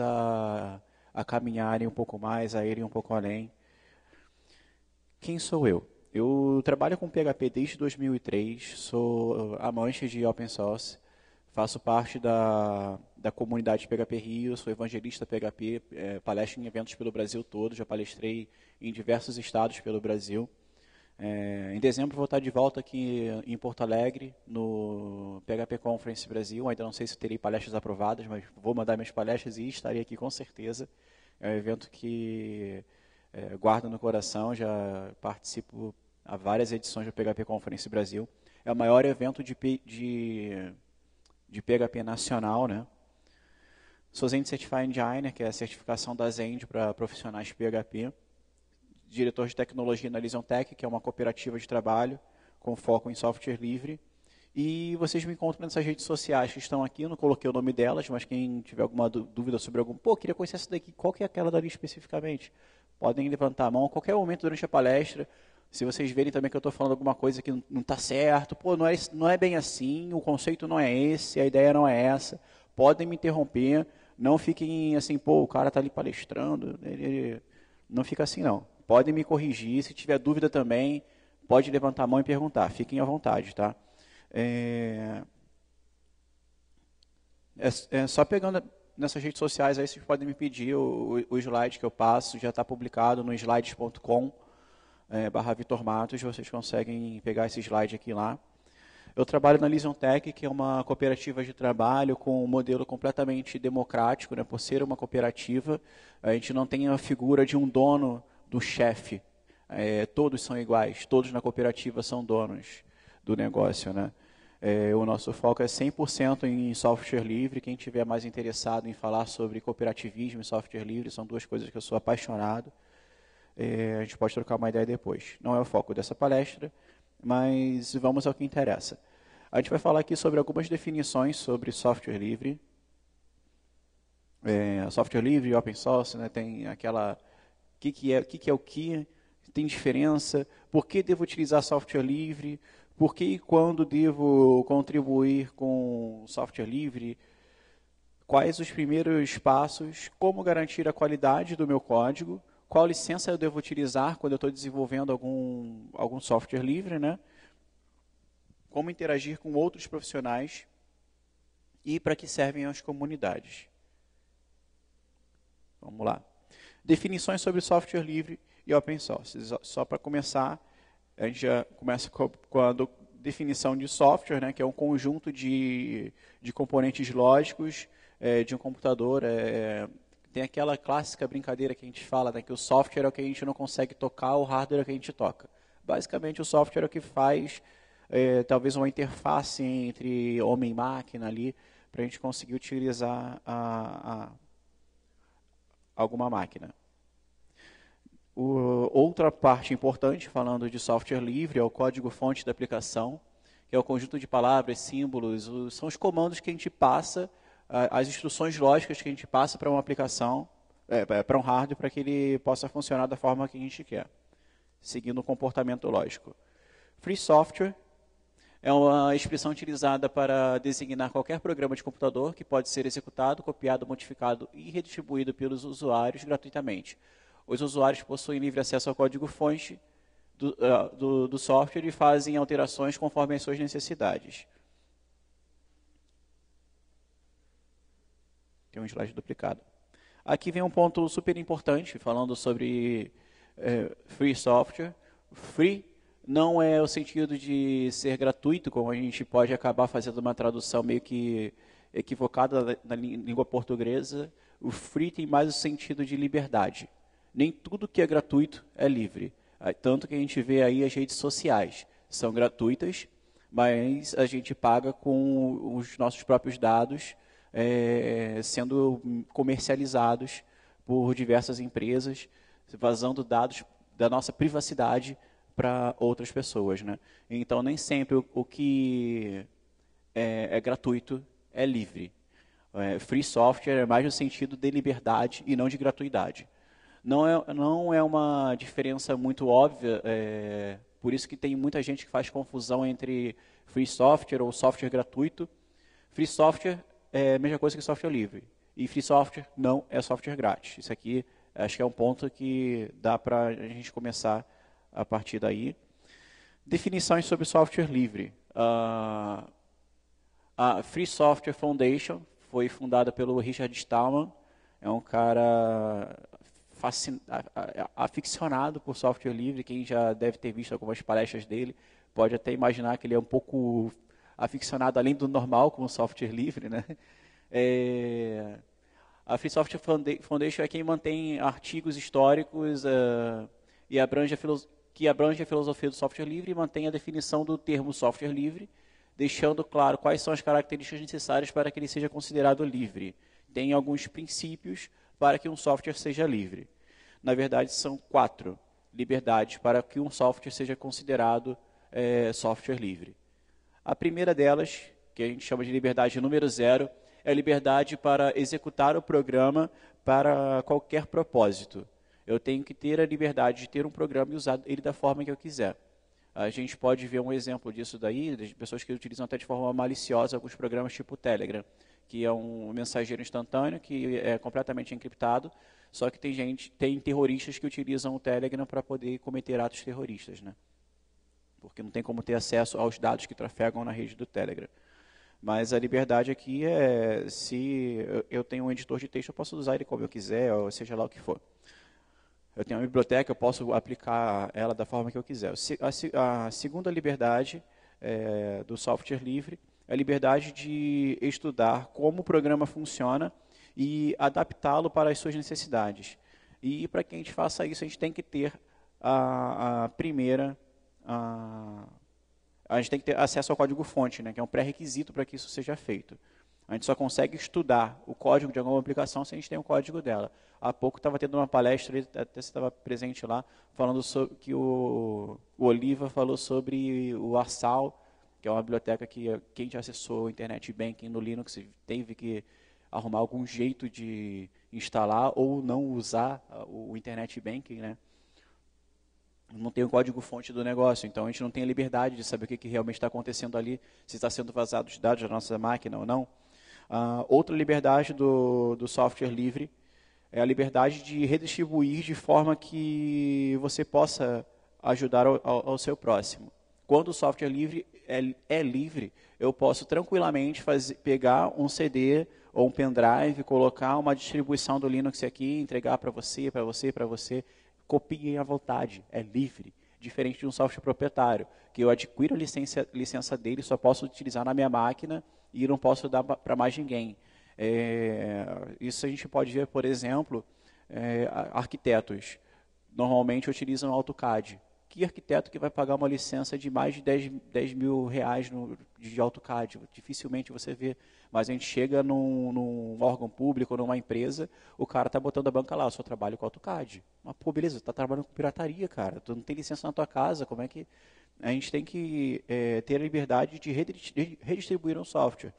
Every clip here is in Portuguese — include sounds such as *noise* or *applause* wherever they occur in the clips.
a, a caminharem um pouco mais, a irem um pouco além. Quem sou eu? Eu trabalho com PHP desde 2003, sou ah, amante de open source, faço parte da, da comunidade PHP Rio, sou evangelista PHP, é, eh, palestro em eventos pelo Brasil todo, já palestrei em diversos estados pelo Brasil. É, em dezembro vou estar de volta aqui em Porto Alegre, no PHP Conference Brasil. Ainda não sei se terei palestras aprovadas, mas vou mandar minhas palestras e estarei aqui com certeza. É um evento que é, guardo no coração, já participo a várias edições do PHP Conference Brasil. É o maior evento de, de, de PHP nacional, né? Sou Zend Certified Engineer, que é a certificação da Zend para profissionais de PHP diretor de tecnologia na Lision Tech, que é uma cooperativa de trabalho com foco em software livre. E vocês me encontram nessas redes sociais que estão aqui, eu não coloquei o nome delas, mas quem tiver alguma dúvida sobre algum, pô, queria conhecer essa daqui, qual que é aquela dali especificamente? Podem levantar a mão a qualquer momento durante a palestra. Se vocês verem também que eu estou falando alguma coisa que não está certo, pô, não é, não é bem assim, o conceito não é esse, a ideia não é essa, podem me interromper, não fiquem assim, pô, o cara está ali palestrando, ele, ele, não fica assim não. Podem me corrigir, se tiver dúvida também, pode levantar a mão e perguntar. Fiquem à vontade, tá? É, é, é só pegando nessas redes sociais aí, vocês podem me pedir o, o, o slide que eu passo, já está publicado no slides.com é, barra Vitor Matos, vocês conseguem pegar esse slide aqui lá. Eu trabalho na Lision Tech, que é uma cooperativa de trabalho com um modelo completamente democrático, né? por ser uma cooperativa, a gente não tem a figura de um dono do chefe. É, todos são iguais, todos na cooperativa são donos do negócio. Né? É, o nosso foco é 100% em software livre. Quem tiver mais interessado em falar sobre cooperativismo e software livre, são duas coisas que eu sou apaixonado. É, a gente pode trocar uma ideia depois. Não é o foco dessa palestra, mas vamos ao que interessa. A gente vai falar aqui sobre algumas definições sobre software livre. É, software livre, open source, né, tem aquela que, que, é, que, que é o que, tem diferença, por que devo utilizar software livre, por que e quando devo contribuir com software livre, quais os primeiros passos, como garantir a qualidade do meu código, qual licença eu devo utilizar quando eu estou desenvolvendo algum, algum software livre, né? como interagir com outros profissionais e para que servem as comunidades. Vamos lá. Definições sobre software livre e open source. Só para começar, a gente já começa com a definição de software, né, que é um conjunto de, de componentes lógicos é, de um computador. É, tem aquela clássica brincadeira que a gente fala, né, que o software é o que a gente não consegue tocar, o hardware é o que a gente toca. Basicamente, o software é o que faz é, talvez uma interface entre homem e máquina ali, para a gente conseguir utilizar a, a alguma máquina. O, outra parte importante, falando de software livre, é o código-fonte da aplicação, que é o conjunto de palavras, símbolos, os, são os comandos que a gente passa, as instruções lógicas que a gente passa para uma aplicação, é, para um hardware, para que ele possa funcionar da forma que a gente quer, seguindo o comportamento lógico. Free software é uma expressão utilizada para designar qualquer programa de computador que pode ser executado, copiado, modificado e redistribuído pelos usuários gratuitamente. Os usuários possuem livre acesso ao código-fonte do, uh, do, do software e fazem alterações conforme as suas necessidades. Tem um slide duplicado. Aqui vem um ponto super importante, falando sobre eh, free software. Free não é o sentido de ser gratuito, como a gente pode acabar fazendo uma tradução meio que equivocada na língua portuguesa. O free tem mais o sentido de liberdade. Nem tudo que é gratuito é livre. Ah, tanto que a gente vê aí as redes sociais. São gratuitas, mas a gente paga com os nossos próprios dados é, sendo comercializados por diversas empresas, vazando dados da nossa privacidade para outras pessoas, né? Então nem sempre o, o que é, é, gratuito é livre. É, free software é mais no sentido de liberdade e não de gratuidade. Não é, não é uma diferença muito óbvia, é, por isso que tem muita gente que faz confusão entre free software ou software gratuito. Free software é a mesma coisa que software livre. E free software não é software grátis. Isso aqui acho que é um ponto que dá para a gente começar a partir daí. Definições sobre software livre. Uh, a Free Software Foundation foi fundada pelo Richard Stallman, é um cara aficionado por software livre, quem já deve ter visto algumas palestras dele, pode até imaginar que ele é um pouco aficionado além do normal com software *laughs* livre, né? É... A Free Software Foundation é quem mantém artigos históricos uh, e abrange a, filosofia que abrange a filosofia do software livre e mantém a definição do termo software livre, deixando claro quais são as características necessárias para que ele seja considerado livre. Tem alguns princípios para que um software seja livre. Na verdade, são quatro liberdades para que um software seja considerado é, software livre. A primeira delas, que a gente chama de liberdade número zero, é a liberdade para executar o programa para qualquer propósito eu tenho que ter a liberdade de ter um programa e usar ele da forma que eu quiser. A gente pode ver um exemplo disso daí, de pessoas que utilizam até de forma maliciosa alguns programas tipo o Telegram, que é um mensageiro instantâneo que é completamente encriptado, só que tem gente, tem terroristas que utilizam o Telegram para poder cometer atos terroristas, né? Porque não tem como ter acesso aos dados que trafegam na rede do Telegram. Mas a liberdade aqui é se eu tenho um editor de texto, eu posso usar ele como eu quiser, ou seja lá o que for. Eu tenho uma biblioteca, eu posso aplicar ela da forma que eu quiser. A segunda liberdade é, do software livre é a liberdade de estudar como o programa funciona e adaptá-lo para as suas necessidades. E para que a gente faça isso, a gente tem que ter a, a primeira. A, a gente tem que ter acesso ao código-fonte, né, que é um pré-requisito para que isso seja feito. A gente só consegue estudar o código de alguma aplicação se a gente tem o código dela. Há pouco estava tendo uma palestra, até você estava presente lá, falando sobre que o, o Oliva falou sobre o Assal, que é uma biblioteca que quem já acessou o Internet Banking no Linux teve que arrumar algum jeito de instalar ou não usar o Internet Banking, né? Não tem o código-fonte do negócio, então a gente não tem a liberdade de saber o que, que realmente está acontecendo ali, se está sendo vazado os dados da nossa máquina ou não. Ah, outra liberdade do, do software livre é a liberdade de redistribuir de forma que você possa ajudar ao, ao, ao seu próximo. Quando o software livre é, é livre, eu posso tranquilamente fazer, pegar um CD ou um pendrive, colocar uma distribuição do Linux aqui, entregar para você, para você, para você. Copiem à vontade, é livre. Diferente de um software proprietário, que eu adquiro a licença, licença dele, só posso utilizar na minha máquina e não posso dar para mais ninguém. É, isso a gente pode ver, por exemplo, é, arquitetos normalmente utilizam AutoCAD. Que arquiteto que vai pagar uma licença de mais de 10, 10 mil reais no, de AutoCAD? Dificilmente você vê. Mas a gente chega num, num órgão público, numa empresa, o cara está botando a banca lá, eu só trabalho com AutoCAD. Mas, pô, beleza, está trabalhando com pirataria, cara. Tu não tem licença na tua casa, como é que a gente tem que é, ter a liberdade de redistribuir um software.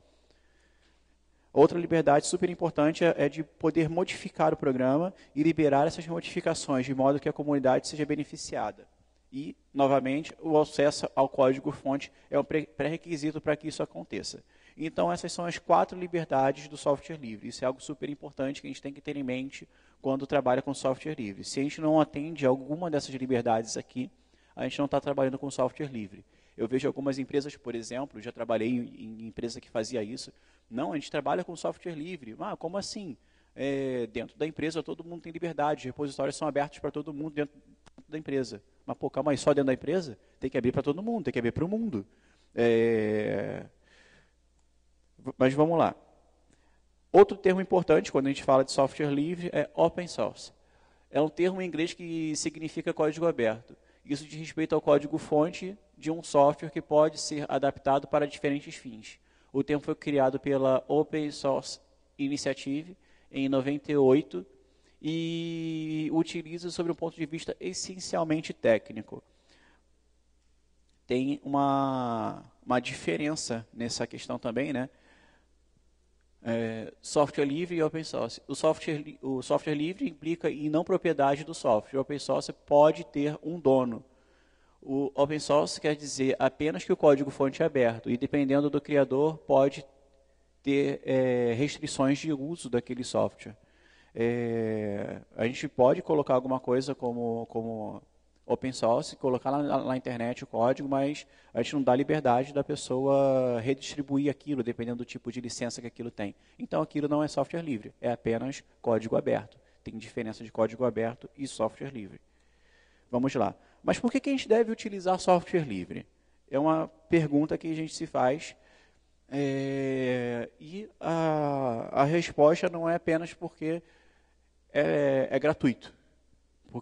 Outra liberdade super importante é, é de poder modificar o programa e liberar essas modificações, de modo que a comunidade seja beneficiada. E, novamente, o acesso ao código-fonte é um pré-requisito para que isso aconteça. Então, essas são as quatro liberdades do software livre. Isso é algo super importante que a gente tem que ter em mente quando trabalha com software livre. Se a gente não atende alguma dessas liberdades aqui, a gente não está trabalhando com software livre. Eu vejo algumas empresas, por exemplo, já trabalhei em, empresa que fazia isso. Não, a gente trabalha com software livre. Ah, como assim? É, dentro da empresa todo mundo tem liberdade, os repositórios são abertos para todo mundo dentro da empresa. Mas, pô, calma aí, só dentro da empresa? Tem que abrir para todo mundo, tem que abrir para o mundo. É... Mas vamos lá. Outro termo importante quando a gente fala de software livre é open source. É um termo em inglês que significa código aberto. Isso diz respeito ao código-fonte de um software que pode ser adaptado para diferentes fins. O termo foi criado pela Open Source Initiative em 98 e utiliza sobre um ponto de vista essencialmente técnico. Tem uma, uma diferença nessa questão também, né? é, software livre e open source. O software, o software livre implica em não propriedade do software. O open source pode ter um dono. O open source quer dizer apenas que o código fonte é aberto e, dependendo do criador, pode ter é, restrições de uso daquele software. É, a gente pode colocar alguma coisa como, como open source, colocar lá na internet o código, mas a gente não dá liberdade da pessoa redistribuir aquilo, dependendo do tipo de licença que aquilo tem. Então aquilo não é software livre, é apenas código aberto. Tem diferença de código aberto e software livre. Vamos lá. Mas por que, que a gente deve utilizar software livre? É uma pergunta que a gente se faz. É, e a, a resposta não é apenas porque é, é gratuito,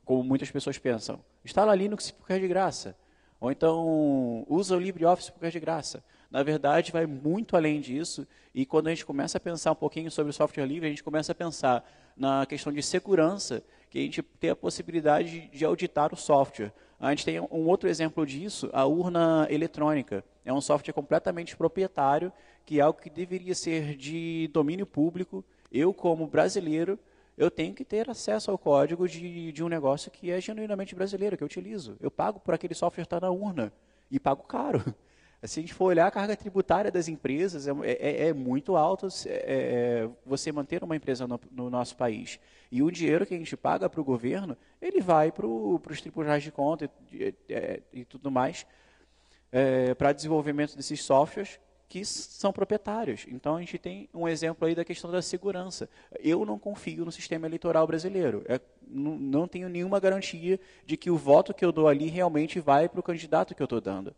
como muitas pessoas pensam. Instala Linux porque é de graça. Ou então, usa o LibreOffice porque é de graça. Na verdade, vai muito além disso. E quando a gente começa a pensar um pouquinho sobre o software livre, a gente começa a pensar na questão de segurança, que a gente tem a possibilidade de auditar o software. A gente tem um outro exemplo disso, a urna eletrônica. É um software completamente proprietário, que é algo que deveria ser de domínio público. Eu, como brasileiro, eu tenho que ter acesso ao código de, de um negócio que é genuinamente brasileiro, que eu utilizo. Eu pago por aquele software estar na urna e pago caro. *laughs* Se a gente for olhar a carga tributária das empresas, é, é, é, é muito alta é, é, é, você manter uma empresa no, no, nosso país. E o dinheiro que a gente paga para o governo, ele vai para os tribunais de conta e, e, e tudo mais, para desenvolvimento desses softwares, que são proprietários. Então a gente tem um exemplo aí da questão da segurança. Eu não confio no sistema eleitoral brasileiro. É, não, não tenho nenhuma garantia de que o voto que eu dou ali realmente vai para o candidato que eu estou dando.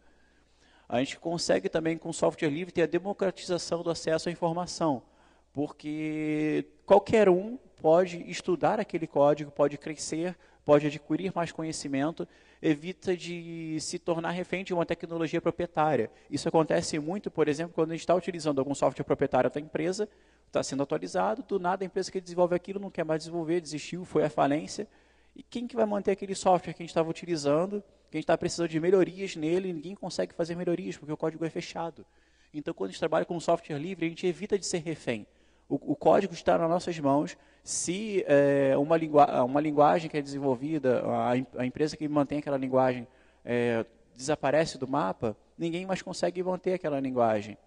A gente consegue também, com software livre, ter a democratização do acesso à informação, porque qualquer um pode estudar aquele código, pode crescer, pode adquirir mais conhecimento evita de se tornar refém de uma tecnologia proprietária. Isso acontece muito, por exemplo, quando a gente está utilizando algum software proprietário da empresa, está sendo atualizado, do nada a empresa que desenvolve aquilo não quer mais desenvolver, desistiu, foi à falência. E quem que vai manter aquele software que a gente estava utilizando, que a gente está precisando de melhorias nele, ninguém consegue fazer melhorias porque o código é fechado. Então, quando a gente trabalha com software livre, a gente evita de ser refém. O, o código está nas nossas mãos. Se é, uma, uma linguagem que é desenvolvida, a, a empresa que mantém aquela linguagem é, desaparece do mapa, ninguém mais consegue manter aquela linguagem.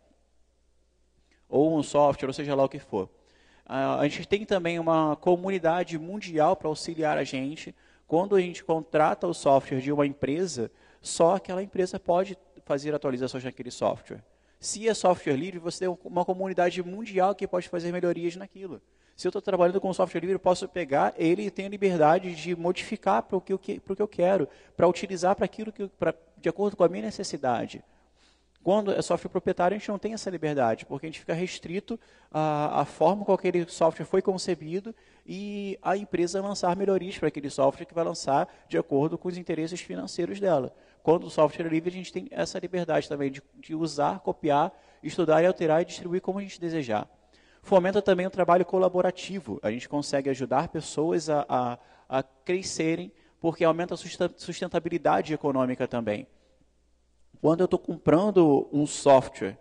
Ou um software, ou seja lá o que for. A, a gente tem também uma comunidade mundial para auxiliar a gente. Quando a gente contrata o software de uma empresa, só aquela empresa pode fazer atualizações naquele software. Se é software livre, você tem uma comunidade mundial que pode fazer melhorias naquilo. Se eu estou trabalhando com software livre, eu posso pegar ele e tenho liberdade de modificar para o que, que, que eu quero, para utilizar para aquilo que, pra, de acordo com a minha necessidade. Quando é software proprietário, a gente não tem essa liberdade, porque a gente fica restrito à, à forma com que aquele software foi concebido e a empresa lançar melhorias para aquele software que vai lançar de acordo com os interesses financeiros dela. Quando o software é livre, a gente tem essa liberdade também de, de usar, copiar, estudar e alterar e distribuir como a gente desejar. Fomenta também o trabalho colaborativo. A gente consegue ajudar pessoas a, a, a crescerem, porque aumenta a sustentabilidade econômica também. Quando eu estou comprando um software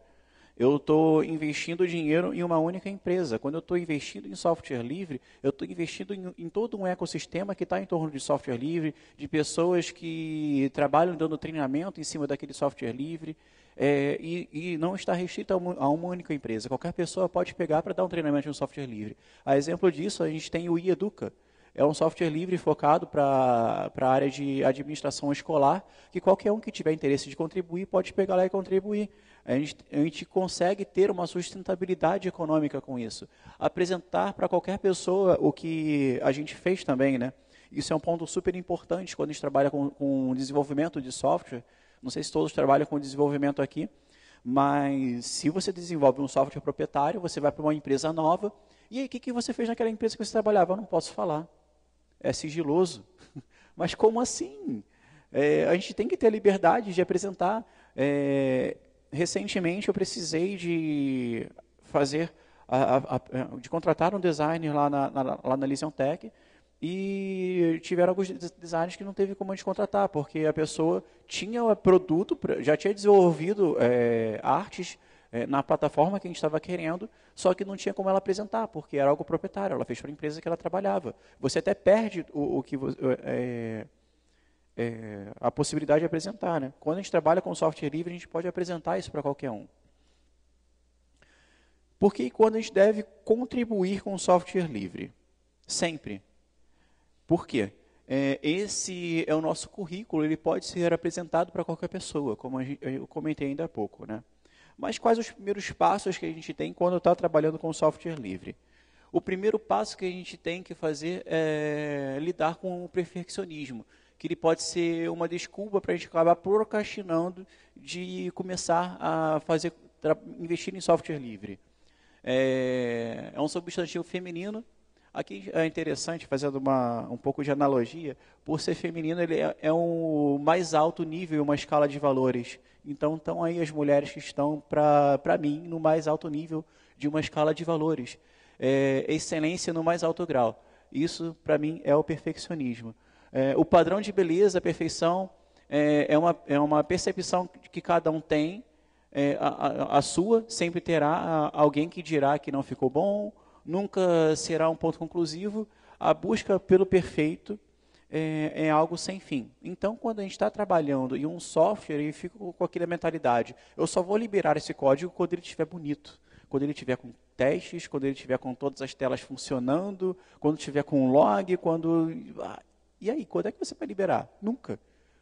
eu estou investindo dinheiro em uma única empresa. Quando eu estou investindo em software livre, eu estou investindo em, em, todo um ecossistema que está em torno de software livre, de pessoas que trabalham dando treinamento em cima daquele software livre. É, e, e, não está restrito a uma única empresa. Qualquer pessoa pode pegar para dar um treinamento em um software livre. A exemplo disso, a gente tem o iEduca, é um software livre focado para a área de administração escolar, que qualquer um que tiver interesse de contribuir pode pegar lá e contribuir. A gente, a gente consegue ter uma sustentabilidade econômica com isso. Apresentar para qualquer pessoa o que a gente fez também, né? Isso é um ponto super importante quando a gente trabalha com, com desenvolvimento de software. Não sei se todos trabalham com desenvolvimento aqui, mas se você desenvolve um software proprietário, você vai para uma empresa nova, e aí o que, que você fez naquela empresa que você trabalhava? Eu não posso falar. É sigiloso. *laughs* Mas como assim? É, a gente tem que ter a liberdade de apresentar é, recentemente eu precisei de fazer, a, a, a, de contratar um designer lá na, na, lá na Lision Tech e tiveram alguns designers que não teve como a gente contratar, porque a pessoa tinha o produto, já tinha desenvolvido é, artes é, na plataforma que a gente estava querendo, só que não tinha como ela apresentar, porque era algo proprietário, ela fez para a empresa que ela trabalhava. Você até perde o, o que é, é, a possibilidade de apresentar. Né? Quando a gente trabalha com software livre, a gente pode apresentar isso para qualquer um. Por que quando a gente deve contribuir com software livre? Sempre. Por quê? É, esse é o nosso currículo, ele pode ser apresentado para qualquer pessoa, como eu comentei ainda há pouco. Né? Mas quais os primeiros passos que a gente tem quando está trabalhando com software livre? O primeiro passo que a gente tem que fazer é lidar com o perfeccionismo que ele pode ser uma desculpa para a gente acabar procrastinando de começar a fazer investir em software livre. É, é um substantivo feminino. Aqui é interessante, fazendo uma, um pouco de analogia, por ser feminino, ele é, é um mais alto nível, uma escala de valores. Então, estão aí as mulheres que estão, para mim, no mais alto nível de uma escala de valores. É, excelência no mais alto grau. Isso, para mim, é o perfeccionismo. É, o padrão de beleza, perfeição, é, é, uma, é uma percepção que cada um tem, é, a, a, a, sua sempre terá alguém que dirá que não ficou bom, nunca será um ponto conclusivo. A busca pelo perfeito é, é algo sem fim. Então, quando a gente está trabalhando em um software e fica com aquela mentalidade, eu só vou liberar esse código quando ele estiver bonito, quando ele estiver com testes, quando ele estiver com todas as telas funcionando, quando estiver com log, quando ah, e aí, quando é que você vai liberar? Nunca.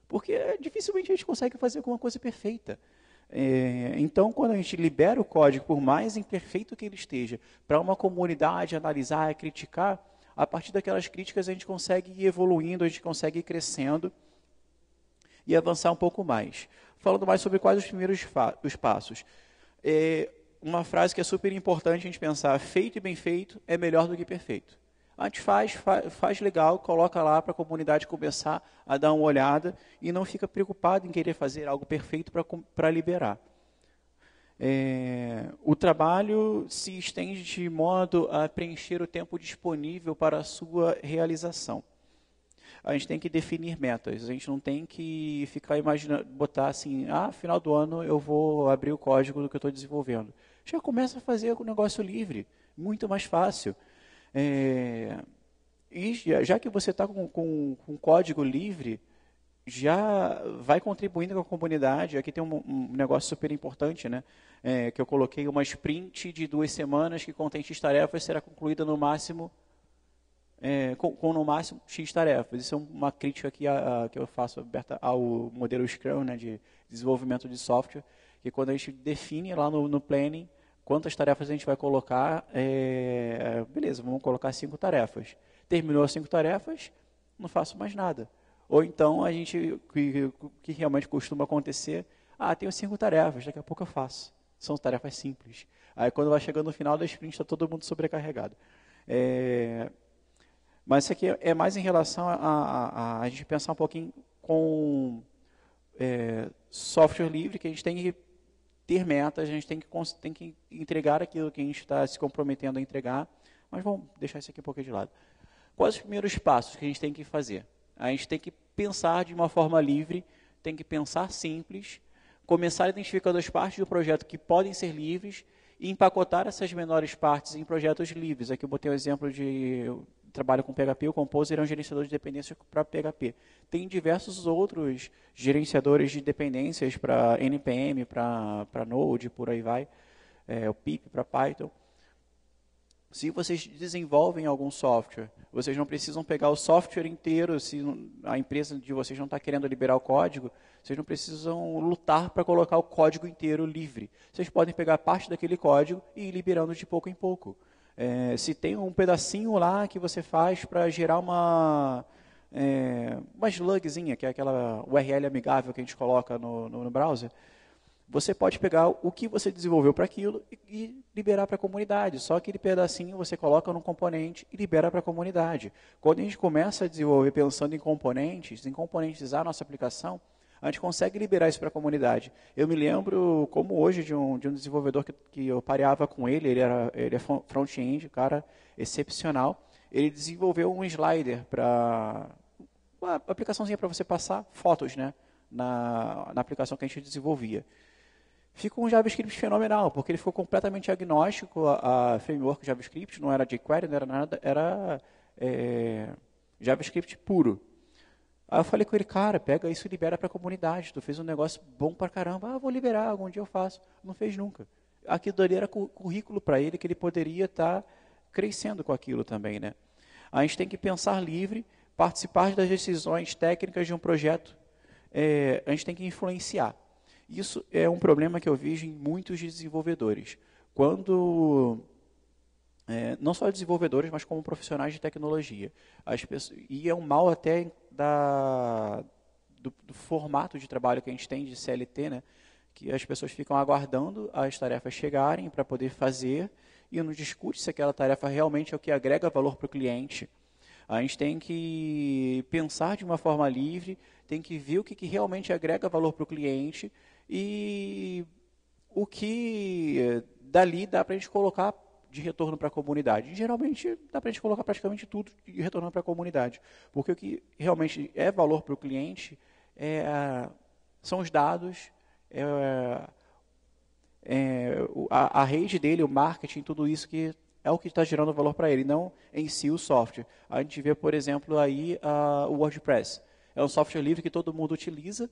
Porque eh, dificilmente a gente consegue fazer alguma coisa perfeita. É, então, quando a gente libera o código, por mais imperfeito que ele esteja, para uma comunidade analisar, criticar, a partir daquelas críticas a gente consegue ir evoluindo, a gente consegue ir crescendo e avançar um pouco mais. Falando mais sobre quais os primeiros os passos. É, uma frase que é super importante a gente pensar: feito e bem feito é melhor do que perfeito a gente faz, faz, faz legal, coloca lá para a comunidade começar a dar uma olhada e não fica preocupado em querer fazer algo perfeito para liberar. É, o trabalho se estende de modo a preencher o tempo disponível para a sua realização. A gente tem que definir metas, a gente não tem que ficar imaginando, botar assim, ah, final do ano eu vou abrir o código do que eu estou desenvolvendo. Já começa a fazer o negócio livre, muito mais fácil. É, e já que você está com, com, com, código livre, já vai contribuindo com a comunidade. Aqui tem um, um negócio super importante, né? É, que eu coloquei uma sprint de duas semanas que contém X tarefas será concluída no máximo é, com, com, no máximo X tarefas. Isso é uma crítica que, a, a, que eu faço aberta ao modelo Scrum né, de desenvolvimento de software, que quando a gente define lá no, no planning quantas tarefas a gente vai colocar. É, beleza, vamos colocar cinco tarefas. Terminou as cinco tarefas, não faço mais nada. Ou então a gente, que, que realmente costuma acontecer, ah, tenho cinco tarefas, daqui a pouco eu faço. São tarefas simples. Aí quando vai chegando no final da sprint, está todo mundo sobrecarregado. É, mas isso aqui é mais em relação a, a, a, a gente pensar um pouquinho com é, software livre, que a gente tem que ter meta, a gente tem que, tem que entregar aquilo que a gente está se comprometendo a entregar, mas vamos deixar isso aqui um pouquinho de lado. Quais os primeiros passos que a gente tem que fazer? A gente tem que pensar de uma forma livre, tem que pensar simples, começar identificando as partes do projeto que podem ser livres e empacotar essas menores partes em projetos livres. Aqui eu botei o um exemplo de trabalha com PHP, o Composer é um gerenciador de dependências para PHP. Tem diversos outros gerenciadores de dependências para NPM, para Node, por aí vai, é, o PIP para Python. Se vocês desenvolvem algum software, vocês não precisam pegar o software inteiro, se a empresa de vocês não está querendo liberar o código, vocês não precisam lutar para colocar o código inteiro livre. Vocês podem pegar parte daquele código e ir liberando de pouco em pouco. É, se tem um pedacinho lá que você faz para gerar uma, é, uma slugzinha, que é aquela URL amigável que a gente coloca no, no, no browser, você pode pegar o que você desenvolveu para aquilo e, e liberar para a comunidade. Só aquele pedacinho você coloca num componente e libera para a comunidade. Quando a gente começa a desenvolver pensando em componentes, em componentizar a nossa aplicação, a gente consegue liberar isso para a comunidade. Eu me lembro, como hoje, de um, de um desenvolvedor que, que eu pareava com ele, ele, era, ele é front-end, cara excepcional. Ele desenvolveu um slider para uma aplicaçãozinha para você passar fotos né, na, na aplicação que a gente desenvolvia Ficou um JavaScript fenomenal, porque ele ficou completamente agnóstico a, a framework JavaScript, não era jQuery, não era nada, era é, JavaScript puro. Aí eu falei com ele, cara, pega isso e libera para a comunidade. Tu fez um negócio bom para caramba. Ah, vou liberar, algum dia eu faço. Não fez nunca. Aquilo ali era currículo para ele, que ele poderia estar tá crescendo com aquilo também, né? A gente tem que pensar livre, participar das decisões técnicas de um projeto. É, a gente tem que influenciar. Isso é um problema que eu vejo em muitos desenvolvedores. Quando é, não só desenvolvedores, mas como profissionais de tecnologia. Pessoas, e é um mal até da, do, do, formato de trabalho que a gente tem de CLT, né? que as pessoas ficam aguardando as tarefas chegarem para poder fazer e não discute se aquela tarefa realmente é o que agrega valor para o cliente. A gente tem que pensar de uma forma livre, tem que ver o que, que realmente agrega valor para o cliente e o que dali dá para a gente colocar de retorno para a comunidade. geralmente dá para a gente colocar praticamente tudo de retorno para a comunidade, porque o que realmente é valor para o cliente é, são os dados, é, é, a, a rede dele, o marketing, tudo isso que é o que está gerando valor para ele, não em si o software. A gente vê, por exemplo, aí a, ah, o WordPress. É um software livre que todo mundo utiliza,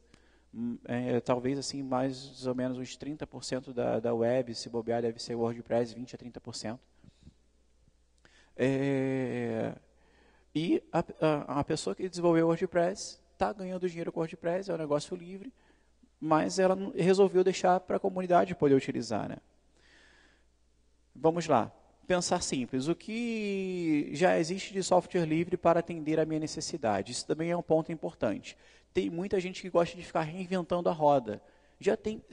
é, é, talvez assim mais ou menos uns 30% da, da web, se bobear, deve ser WordPress, 20% a 30%. É, e a, a, a, pessoa que desenvolveu o WordPress está ganhando dinheiro com o WordPress, é um negócio livre, mas ela resolveu deixar para a comunidade poder utilizar. Né? Vamos lá. Pensar simples. O que já existe de software livre para atender a minha necessidade? Isso também é um ponto importante tem muita gente que gosta de ficar reinventando a roda. Já tem,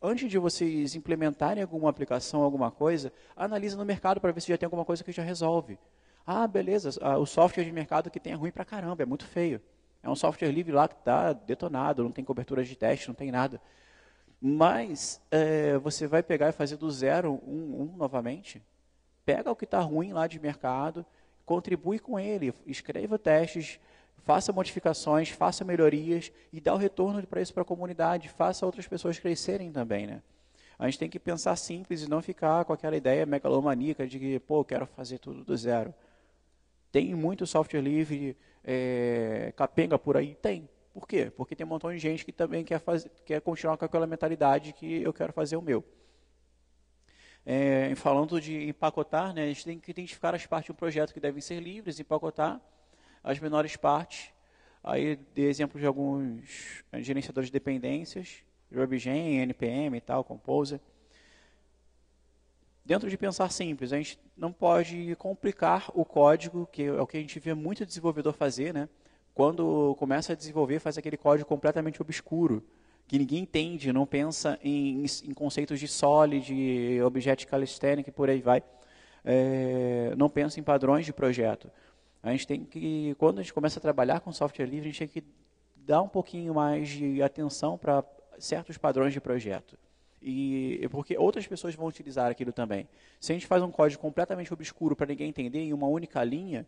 antes de vocês implementarem alguma aplicação, alguma coisa, analisa no mercado para ver se já tem alguma coisa que já resolve. Ah, beleza, o software de mercado que tem é ruim para caramba, é muito feio. É um software livre lá que está detonado, não tem cobertura de teste, não tem nada. Mas é, você vai pegar e fazer do zero um, um novamente. Pega o que está ruim lá de mercado, contribui com ele, escreva testes, faça modificações, faça melhorias e dá o retorno para isso para a comunidade, faça outras pessoas crescerem também, né? A gente tem que pensar simples e não ficar com aquela ideia megalomaníaca de que, pô, eu quero fazer tudo do zero. Tem muito software livre, é, capenga por aí? Tem. Por quê? Porque tem um montão de gente que também quer, fazer, quer continuar com aquela mentalidade que eu quero fazer o meu. É, falando de empacotar, né, a gente tem que identificar as partes de um projeto que devem ser livres, empacotar, as menores partes. Aí dei exemplo de alguns eh, gerenciadores de dependências, WebGen, NPM e tal, Composer. Dentro de pensar simples, a gente não pode complicar o código, que é o que a gente vê muito desenvolvedor fazer, né? Quando começa a desenvolver, faz aquele código completamente obscuro, que ninguém entende, não pensa em, em conceitos de solid, object calisthenic e por aí vai. É, não pensa em padrões de projeto. A gente tem que, quando a gente começa a trabalhar com software livre, a gente tem que dar um pouquinho mais de atenção para certos padrões de projeto. E porque outras pessoas vão utilizar aquilo também. Se a gente faz um código completamente obscuro para ninguém entender em uma única linha,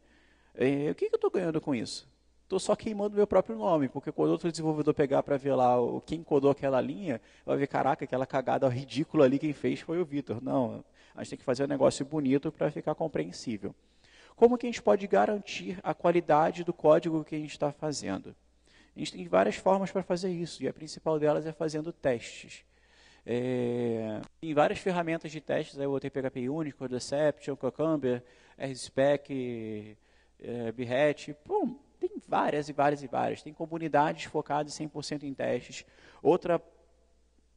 é, o que, que eu estou ganhando com isso? Estou só queimando meu próprio nome, porque quando outro desenvolvedor pegar para ver lá o, quem codou aquela linha, vai ver, caraca, aquela cagada ridícula ali, quem fez foi o Vitor. Não, a gente tem que fazer um negócio bonito para ficar compreensível. Como que a gente pode garantir a qualidade do código que a gente está fazendo? A gente tem várias formas para fazer isso, e a principal delas é fazendo testes. É, tem várias ferramentas de testes, eu botei PHP o Deception, Cucumber, RSpec, é, Behat, tem várias e várias e várias. Tem comunidades focadas 100% em testes. Outra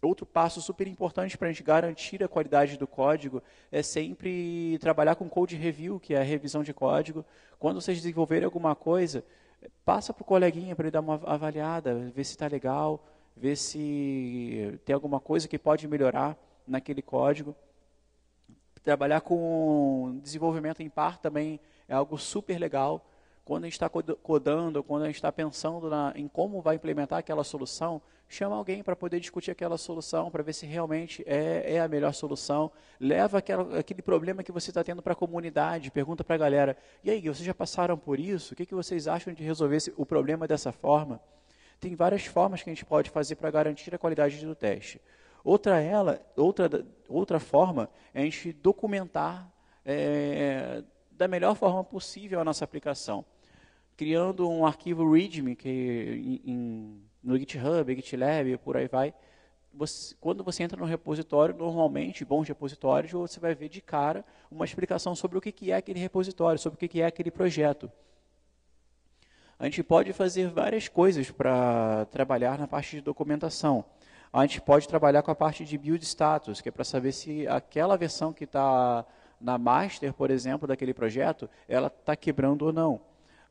Outro passo super importante para a gente garantir a qualidade do código é sempre trabalhar com code review, que é a revisão de código. Quando vocês desenvolverem alguma coisa, passa para o coleguinha para ele dar uma avaliada, ver se está legal, ver se tem alguma coisa que pode melhorar naquele código. Trabalhar com desenvolvimento em par também é algo super legal quando a gente está codando, quando a gente está pensando na, em como vai implementar aquela solução, chama alguém para poder discutir aquela solução, para ver se realmente é, é, a melhor solução. Leva aquela, aquele problema que você está tendo para a comunidade, pergunta para a galera, e aí, vocês já passaram por isso? O que, que vocês acham de resolver esse, o problema dessa forma? Tem várias formas que a gente pode fazer para garantir a qualidade do teste. Outra, ela, outra, outra forma é a gente documentar é, da melhor forma possível a nossa aplicação criando um arquivo README que em, no GitHub, GitLab, por aí vai. Você, quando você entra no repositório, normalmente, bons repositórios, você vai ver de cara uma explicação sobre o que é aquele repositório, sobre o que é aquele projeto. A gente pode fazer várias coisas para trabalhar na parte de documentação. A gente pode trabalhar com a parte de build status, que é para saber se aquela versão que está na master, por exemplo, daquele projeto, ela está quebrando ou não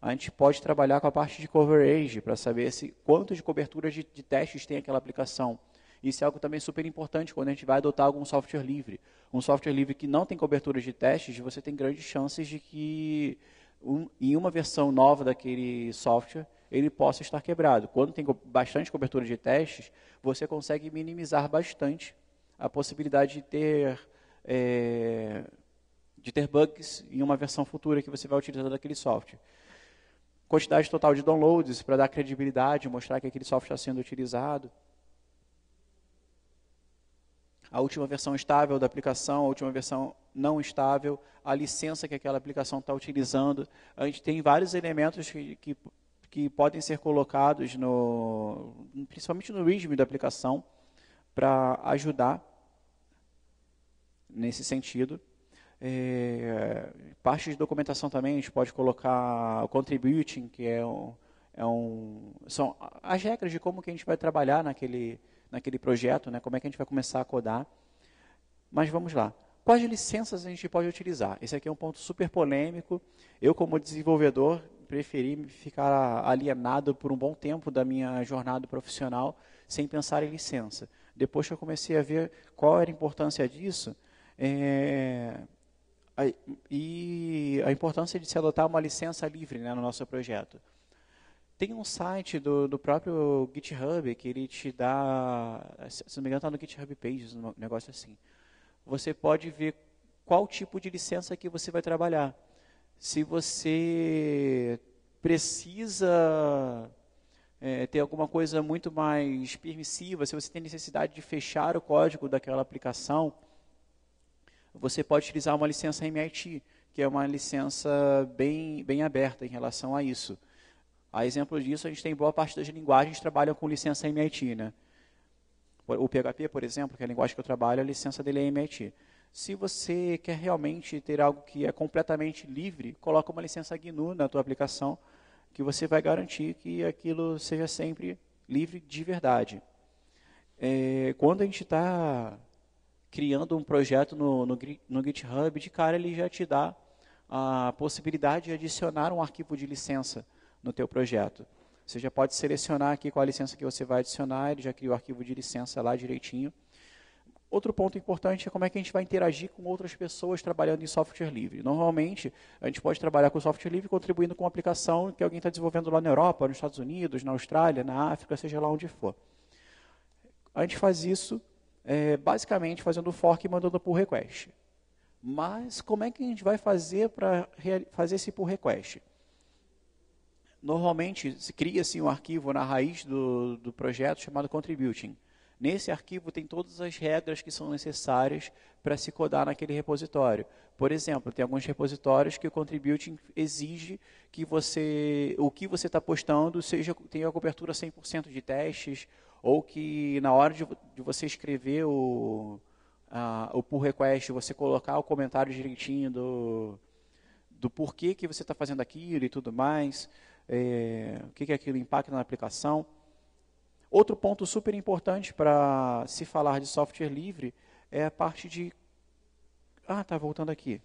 a gente pode trabalhar com a parte de coverage para saber se quanto de cobertura de, de, testes tem aquela aplicação. Isso é algo também super importante quando a gente vai adotar algum software livre. Um software livre que não tem cobertura de testes, você tem grandes chances de que um, em uma versão nova daquele software ele possa estar quebrado. Quando tem bastante cobertura de testes, você consegue minimizar bastante a possibilidade de ter é, de ter bugs em uma versão futura que você vai utilizar daquele software quantidade total de downloads para dar credibilidade, mostrar que aquele software está sendo utilizado. A última versão estável da aplicação, a última versão não estável, a licença que aquela aplicação está utilizando. A gente tem vários elementos que, que, que podem ser colocados, no, principalmente no ritmo da aplicação, para ajudar nesse sentido. É, parte de documentação também, a gente pode colocar o contributing, que é um, é um, são as regras de como que a gente vai trabalhar naquele, naquele projeto, né? como é que a gente vai começar a codar. Mas vamos lá. Quais licenças a gente pode utilizar? Esse aqui é um ponto super polêmico. Eu, como desenvolvedor, preferi ficar alienado por um bom tempo da minha jornada profissional sem pensar em licença. Depois que eu comecei a ver qual era a importância disso, é, a, e a importância de se adotar uma licença livre né, no nosso projeto. Tem um site do, do próprio GitHub que ele te dá, se não me engano está no GitHub Pages, um negócio assim. Você pode ver qual tipo de licença que você vai trabalhar. Se você precisa é, ter alguma coisa muito mais permissiva, se você tem necessidade de fechar o código daquela aplicação, você pode utilizar uma licença MIT, que é uma licença bem, bem aberta em relação a isso. A exemplo disso, a gente tem boa parte das linguagens que trabalham com licença MIT. Né? O PHP, por exemplo, que é a linguagem que eu trabalho, é a licença dele é MIT. Se você quer realmente ter algo que é completamente livre, coloca uma licença GNU na tua aplicação, que você vai garantir que aquilo seja sempre livre de verdade. É, quando a gente está criando um projeto no, no, no, GitHub, de cara ele já te dá a possibilidade de adicionar um arquivo de licença no teu projeto. Você já pode selecionar aqui qual a licença que você vai adicionar, ele já cria o arquivo de licença lá direitinho. Outro ponto importante é como é que a gente vai interagir com outras pessoas trabalhando em software livre. Normalmente, a gente pode trabalhar com software livre contribuindo com uma aplicação que alguém está desenvolvendo lá na Europa, nos Estados Unidos, na Austrália, na África, seja lá onde for. A gente faz isso é, basicamente fazendo fork e mandando pull request. Mas como é que a gente vai fazer para fazer esse pull request? Normalmente cria-se um arquivo na raiz do, do projeto chamado contributing. Nesse arquivo tem todas as regras que são necessárias para se codar naquele repositório. Por exemplo, tem alguns repositórios que o contributing exige que você, o que você está postando seja tenha cobertura 100% de testes ou que na hora de, de você escrever o, o pull request, você colocar o comentário direitinho do, do porquê que você está fazendo aquilo e tudo mais, é, o que, que aquilo impacta na aplicação. Outro ponto super importante para se falar de software livre é a parte de. Ah, tá voltando aqui.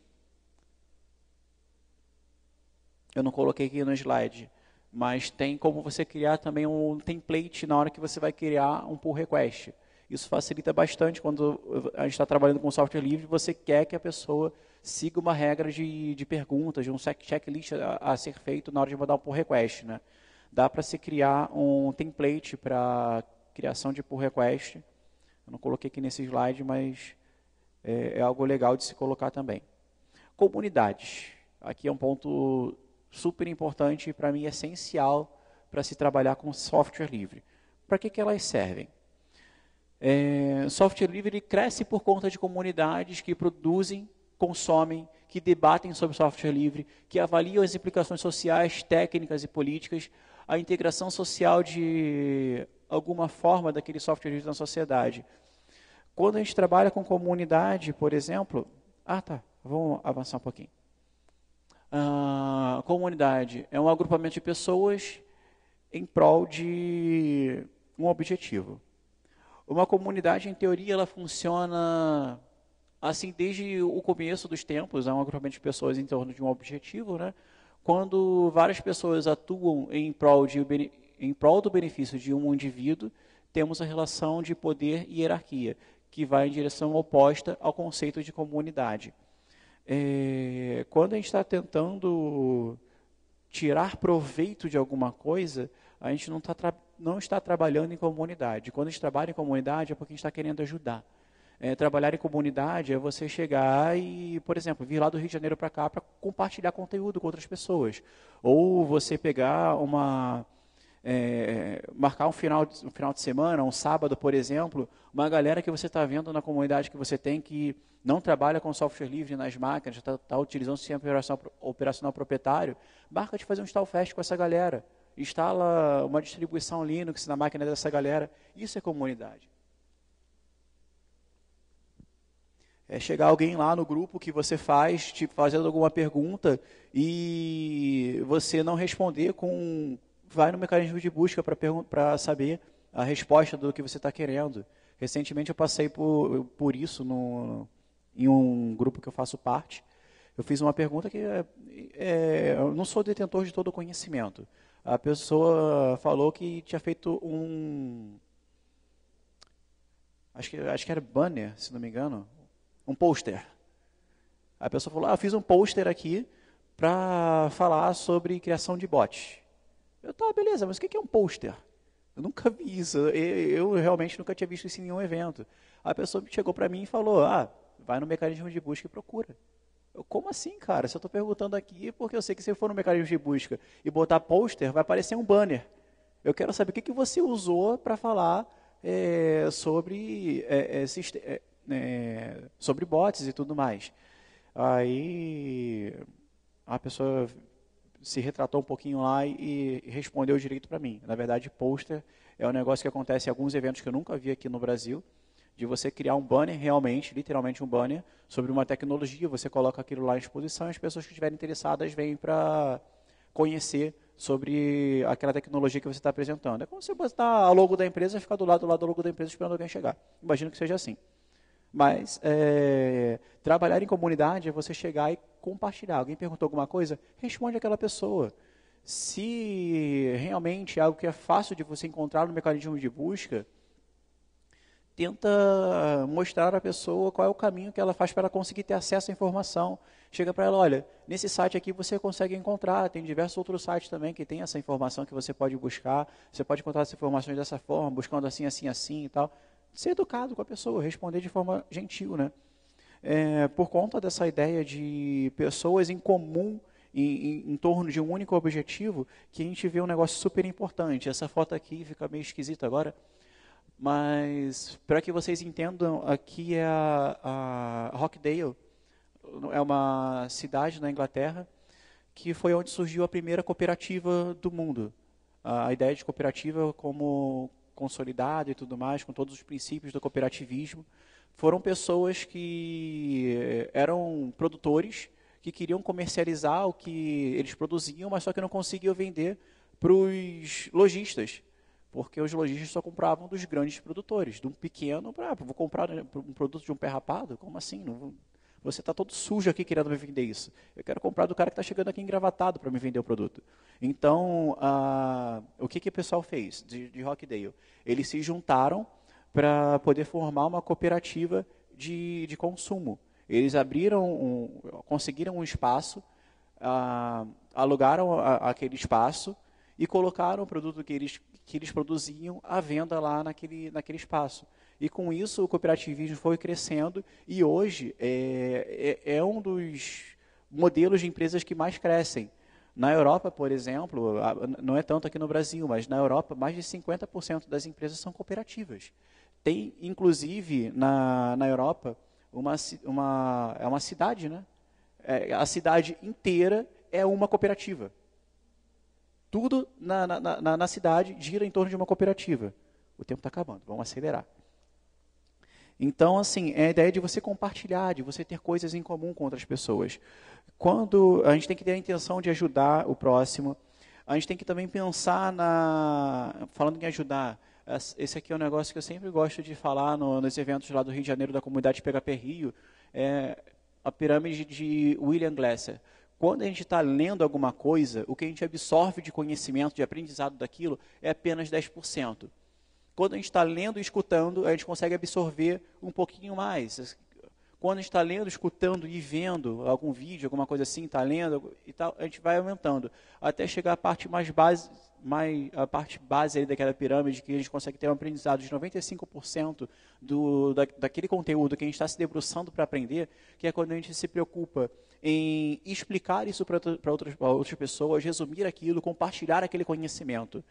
Eu não coloquei aqui no slide mas tem como você criar também um template na hora que você vai criar um pull request. Isso facilita bastante quando a gente está trabalhando com software livre, você quer que a pessoa siga uma regra de, de perguntas, de um checklist a, a ser feito na hora de mandar um pull request. Né? Dá para se criar um template para criação de pull request. Eu não coloquei aqui nesse slide, mas é, é algo legal de se colocar também. Comunidades. Aqui é um ponto super importante e para mim essencial para se trabalhar com software livre. Para que, que elas servem? É, software livre cresce por conta de comunidades que produzem, consomem, que debatem sobre software livre, que avaliam as implicações sociais, técnicas e políticas, a integração social de alguma forma daquele software livre na sociedade. Quando a gente trabalha com comunidade, por exemplo, ah tá, vamos avançar um pouquinho. A ah, comunidade é um agrupamento de pessoas em prol de um objetivo. Uma comunidade, em teoria, ela funciona assim desde o começo dos tempos, é um agrupamento de pessoas em torno de um objetivo, né? Quando várias pessoas atuam em prol, de, em prol do benefício de um indivíduo, temos a relação de poder e hierarquia, que vai em direção oposta ao conceito de comunidade é, quando a gente está tentando tirar proveito de alguma coisa, a gente não, tá não está trabalhando em comunidade. Quando a gente trabalha em comunidade é porque a gente está querendo ajudar. É, trabalhar em comunidade é você chegar e, por exemplo, vir lá do Rio de Janeiro para cá para compartilhar conteúdo com outras pessoas. Ou você pegar uma, é, marcar um final, de, um final de semana, um sábado, por exemplo, uma galera que você está vendo na comunidade que você tem que não trabalha com software livre nas máquinas, está tá utilizando o sistema operacional, operacional proprietário, marca de fazer um install fest com essa galera. Instala uma distribuição Linux na máquina dessa galera. Isso é comunidade. É chegar alguém lá no grupo que você faz, tipo, fazendo alguma pergunta e você não responder com vai no mecanismo de busca para saber a resposta do que você está querendo. Recentemente eu passei por, por isso no, em um grupo que eu faço parte. Eu fiz uma pergunta que é, é, eu não sou detentor de todo o conhecimento. A pessoa falou que tinha feito um. Acho que, acho que era banner, se não me engano. Um pôster. A pessoa falou: Ah, fiz um pôster aqui para falar sobre criação de bots. Eu, tava tá, beleza, mas o que é um pôster? Eu nunca vi isso, eu, eu, realmente nunca tinha visto isso em nenhum evento. A pessoa chegou para mim e falou, ah, vai no mecanismo de busca e procura. Eu, como assim, cara? Se eu estou perguntando aqui, é porque eu sei que se eu for no mecanismo de busca e botar pôster, vai aparecer um banner. Eu quero saber o que, que você usou para falar é, sobre, é é, é, é, sobre bots e tudo mais. Aí a pessoa se retratou um pouquinho lá e, e respondeu direito para mim. Na verdade, pôster é um negócio que acontece em alguns eventos que eu nunca vi aqui no Brasil, de você criar um banner realmente, literalmente um banner, sobre uma tecnologia, você coloca aquilo lá em exposição e as pessoas que estiverem interessadas vêm para conhecer sobre aquela tecnologia que você está apresentando. É como você botar a logo da empresa e ficar do lado, do lado do logo da empresa esperando alguém chegar. Imagino que seja assim. Mas é, trabalhar em comunidade é você chegar e compartilhar. Alguém perguntou alguma coisa? Responde aquela pessoa. Se realmente é algo que é fácil de você encontrar no mecanismo de busca, tenta mostrar à pessoa qual é o caminho que ela faz para conseguir ter acesso à informação. Chega para ela, olha, nesse site aqui você consegue encontrar, tem diversos outros sites também que tem essa informação que você pode buscar, você pode encontrar essas informações dessa forma, buscando assim, assim, assim e tal. Ser educado com a pessoa, responder de forma gentil, né? é, por conta dessa ideia de pessoas em comum em, em, em, torno de um único objetivo, que a gente vê um negócio super importante. Essa foto aqui fica meio esquisita agora, mas para que vocês entendam, aqui é a, a Rockdale, é uma cidade na Inglaterra que foi onde surgiu a primeira cooperativa do mundo. A ideia de cooperativa como consolidada e tudo mais, com todos os princípios do cooperativismo foram pessoas que eh, eram produtores que queriam comercializar o que eles produziam, mas só que não conseguiam vender para os lojistas, porque os lojistas só compravam dos grandes produtores, de um pequeno para ah, vou comprar né, um produto de um pé rapado, como assim? Não, você está todo sujo aqui querendo me vender isso. Eu quero comprar do cara que está chegando aqui engravatado para me vender o produto. Então, ah, o que, que o pessoal fez de, de Rockdale? Eles se juntaram para poder formar uma cooperativa de, de consumo. Eles abriram, um, conseguiram um espaço, ah, alugaram a, aquele espaço e colocaram o produto que eles, que eles produziam à venda lá naquele, naquele espaço. E com isso o cooperativismo foi crescendo e hoje é, é, é um dos modelos de empresas que mais crescem. Na Europa, por exemplo, não é tanto aqui no Brasil, mas na Europa, mais de 50% das empresas são cooperativas. Tem, inclusive, na, na Europa, uma, uma, é uma cidade, né? É, a cidade inteira é uma cooperativa. Tudo na, na, na, na cidade gira em torno de uma cooperativa. O tempo está acabando, vamos acelerar. Então, assim, é a ideia de você compartilhar, de você ter coisas em comum com outras pessoas. Quando a gente tem que ter a intenção de ajudar o próximo, a gente tem que também pensar na. Falando em ajudar, esse aqui é um negócio que eu sempre gosto de falar no, nos eventos lá do Rio de Janeiro, da comunidade PHP Rio, é a pirâmide de William Glasser. Quando a gente está lendo alguma coisa, o que a gente absorve de conhecimento, de aprendizado daquilo, é apenas 10%. Quando a gente está lendo e escutando, a gente consegue absorver um pouquinho mais. Quando a gente está lendo, escutando e vendo algum vídeo, alguma coisa assim, está lendo e tal, a gente vai aumentando, até chegar à parte mais base, mais, a parte base ali daquela pirâmide, que a gente consegue ter um aprendizado de 95% do, da, daquele conteúdo que a gente está se debruçando para aprender, que é quando a gente se preocupa em explicar isso para outras, outras, pessoas, resumir aquilo, compartilhar aquele conhecimento.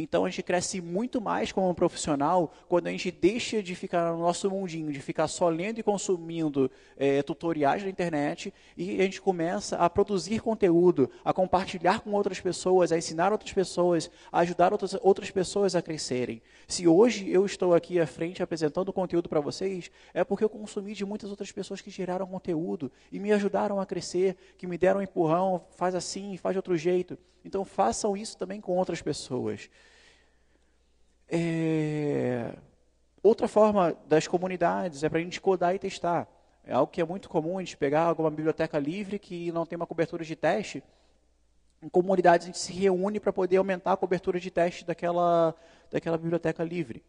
Então a gente cresce muito mais como um profissional quando a gente deixa de ficar no nosso mundinho, de ficar só lendo e consumindo é, tutoriais na internet e a gente começa a produzir conteúdo, a compartilhar com outras pessoas, a ensinar outras pessoas, a ajudar outras, outras pessoas a crescerem. Se hoje eu estou aqui à frente apresentando conteúdo para vocês, é porque eu consumi de muitas outras pessoas que geraram conteúdo e me ajudaram a crescer crescer, que me deram um empurrão, faz assim, faz de outro jeito. Então façam isso também com outras pessoas. É... Outra forma das comunidades é para a gente codar e testar. É algo que é muito comum a gente pegar alguma biblioteca livre que não tem uma cobertura de teste. Em comunidades a gente se reúne para poder aumentar a cobertura de teste daquela, daquela biblioteca livre.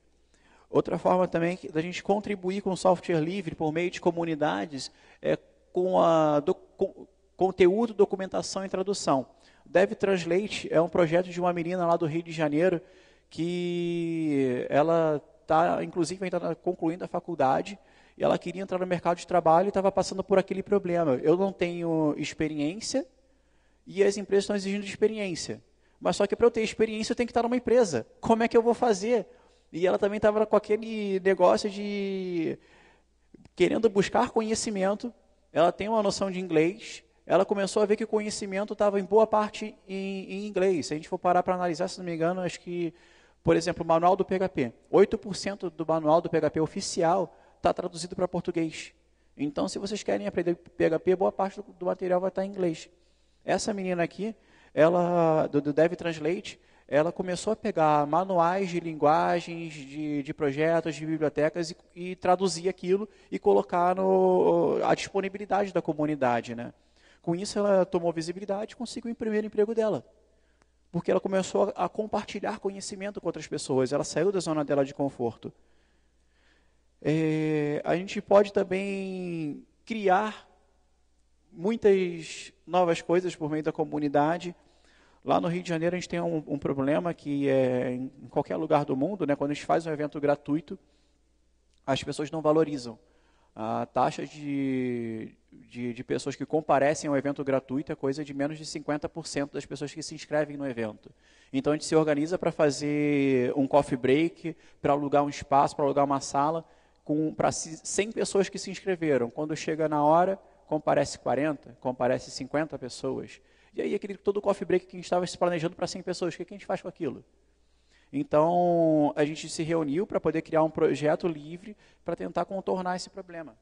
Outra forma também da gente contribuir com o software livre por meio de comunidades é com a do, com, conteúdo, documentação e tradução. Dev Translate é um projeto de uma menina lá do Rio de Janeiro que ela está, inclusive, ainda tá concluindo a faculdade e ela queria entrar no mercado de trabalho e estava passando por aquele problema. Eu não tenho experiência e as empresas estão exigindo experiência. Mas só que para eu ter experiência, eu tenho que estar numa empresa. Como é que eu vou fazer? E ela também estava com aquele negócio de querendo buscar conhecimento ela tem uma noção de inglês, ela começou a ver que o conhecimento estava em boa parte em, em, inglês. Se a gente for parar para analisar, se não me engano, acho que, por exemplo, o manual do PHP. 8% do manual do PHP oficial está traduzido para português. Então, se vocês querem aprender PHP, boa parte do, do material vai estar tá em inglês. Essa menina aqui, ela do, do Dev Translate, ela começou a pegar manuais de linguagens, de, de projetos, de bibliotecas e, e, traduzir aquilo e colocar no, a disponibilidade da comunidade. Né? Com isso, ela tomou visibilidade e conseguiu o primeiro emprego dela. Porque ela começou a, a compartilhar conhecimento com outras pessoas, ela saiu da zona dela de conforto. É, a gente pode também criar muitas novas coisas por meio da comunidade. Lá no Rio de Janeiro a gente tem um, um problema que é em qualquer lugar do mundo, né, quando a gente faz um evento gratuito, as pessoas não valorizam. A taxa de, de, de, pessoas que comparecem ao evento gratuito é coisa de menos de 50% das pessoas que se inscrevem no evento. Então a gente se organiza para fazer um coffee break, para alugar um espaço, para alugar uma sala, para 100 pessoas que se inscreveram. Quando chega na hora, comparece 40, comparece 50 pessoas. E aí, aquele, todo o coffee break que a gente estava se planejando para 100 pessoas, o que, que a gente faz com aquilo? Então, a gente se reuniu para poder criar um projeto livre para tentar contornar esse problema.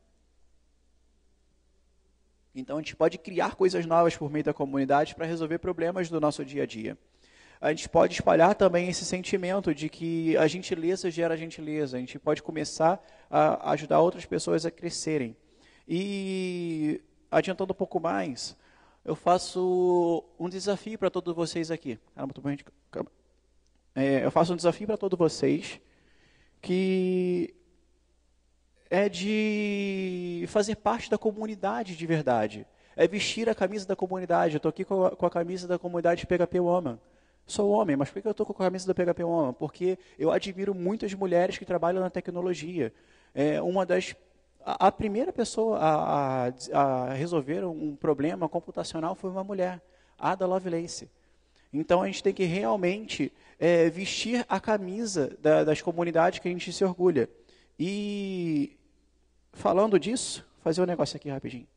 Então, a gente pode criar coisas novas por meio da comunidade para resolver problemas do nosso dia a dia. A gente pode espalhar também esse sentimento de que a gentileza gera gentileza. A gente pode começar a ajudar outras pessoas a crescerem. E, adiantando um pouco mais, eu faço um desafio para todos vocês aqui. É, eu faço um desafio para todos vocês que é de fazer parte da comunidade de verdade. É vestir a camisa da comunidade. Eu estou aqui com a, com a, camisa da comunidade PHP Woman. Sou homem, mas por que eu estou com a camisa da PHP Woman? Porque eu admiro muitas mulheres que trabalham na tecnologia. É uma das a, primeira pessoa a, a, a resolver um problema computacional foi uma mulher, Ada Lovelace. Então a gente tem que realmente é, vestir a camisa da, das comunidades que a gente se orgulha. E falando disso, fazer um negócio aqui rapidinho.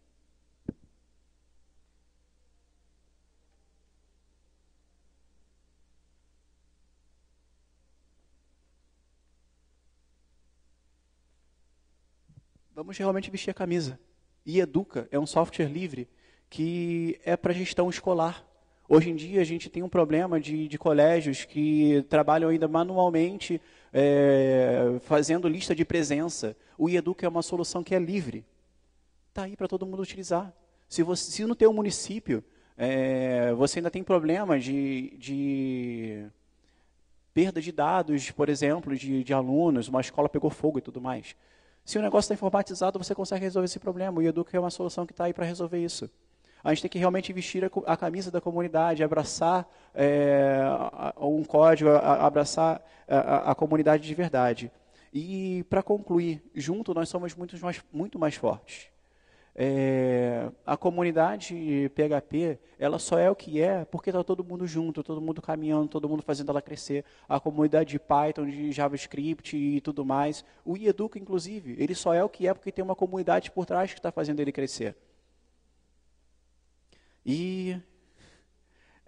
Vamos realmente vestir a camisa. E Educa é um software livre que é para gestão escolar. Hoje em dia a gente tem um problema de, de colégios que trabalham ainda manualmente é, fazendo lista de presença. O Educa é uma solução que é livre. Está aí para todo mundo utilizar. Se, você, se no teu município é, você ainda tem problema de, de perda de dados, por exemplo, de, de alunos, uma escola pegou fogo e tudo mais. Se o negócio está informatizado, você consegue resolver esse problema. E o Educa é uma solução que está aí para resolver isso. A gente tem que realmente vestir a, camisa da comunidade, abraçar é, um código, abraçar a, a, comunidade de verdade. E, para concluir, junto nós somos muito mais, muito mais fortes. É, a comunidade PHP, ela só é o que é porque está todo mundo junto, todo mundo caminhando, todo mundo fazendo ela crescer. A comunidade de Python, de JavaScript e tudo mais. O IEDUCA, inclusive, ele só é o que é porque tem uma comunidade por trás que está fazendo ele crescer. E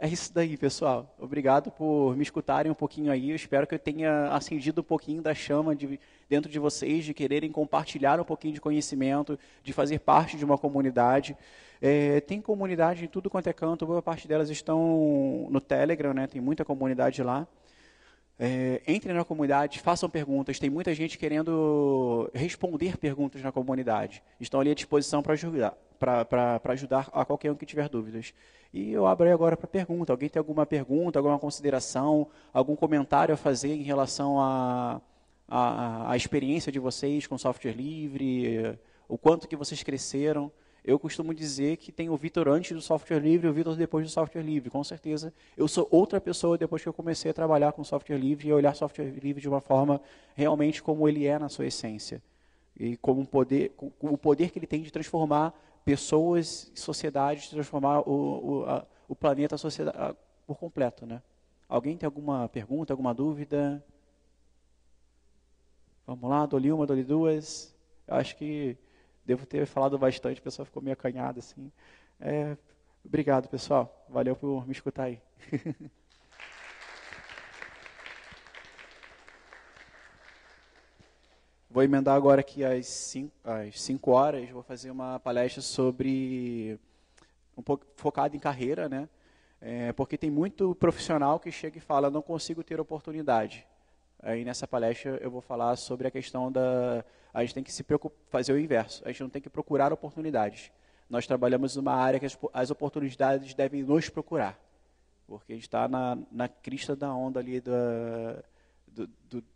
é isso daí, pessoal. Obrigado por me escutarem um pouquinho aí. Eu espero que eu tenha acendido um pouquinho da chama de, dentro de vocês, de quererem compartilhar um pouquinho de conhecimento, de fazer parte de uma comunidade. É, tem comunidade em tudo quanto é canto, boa parte delas estão no Telegram, né? tem muita comunidade lá. É, entrem na comunidade, façam perguntas. Tem muita gente querendo responder perguntas na comunidade. Estão ali à disposição para ajudar para ajudar a qualquer um que tiver dúvidas. E eu abro aí agora para pergunta. Alguém tem alguma pergunta, alguma consideração, algum comentário a fazer em relação à a, a, a, experiência de vocês com software livre, o quanto que vocês cresceram? Eu costumo dizer que tem o Vitor antes do software livre e o Vitor depois do software livre. Com certeza, eu sou outra pessoa depois que eu comecei a trabalhar com software livre e olhar software livre de uma forma realmente como ele é na sua essência. E como um poder, com o poder que ele tem de transformar pessoas, sociedades, transformar o, o, a, o planeta, a sociedade a, por completo, né? Alguém tem alguma pergunta, alguma dúvida? Vamos lá, dou-lhe uma, dou-lhe duas. Eu acho que devo ter falado bastante, o pessoal ficou meio acanhado assim. É, obrigado, pessoal. Valeu por me escutar aí. *laughs* Vou emendar agora aqui às 5 horas, vou fazer uma palestra sobre, um pouco focado em carreira, né? É, porque tem muito profissional que chega e fala, não consigo ter oportunidade. Aí nessa palestra eu vou falar sobre a questão da... A gente tem que se preocupar, fazer o inverso, a gente não tem que procurar oportunidades. Nós trabalhamos numa área que as, as oportunidades devem nos procurar, porque a gente está na, na crista da onda ali da, do, do,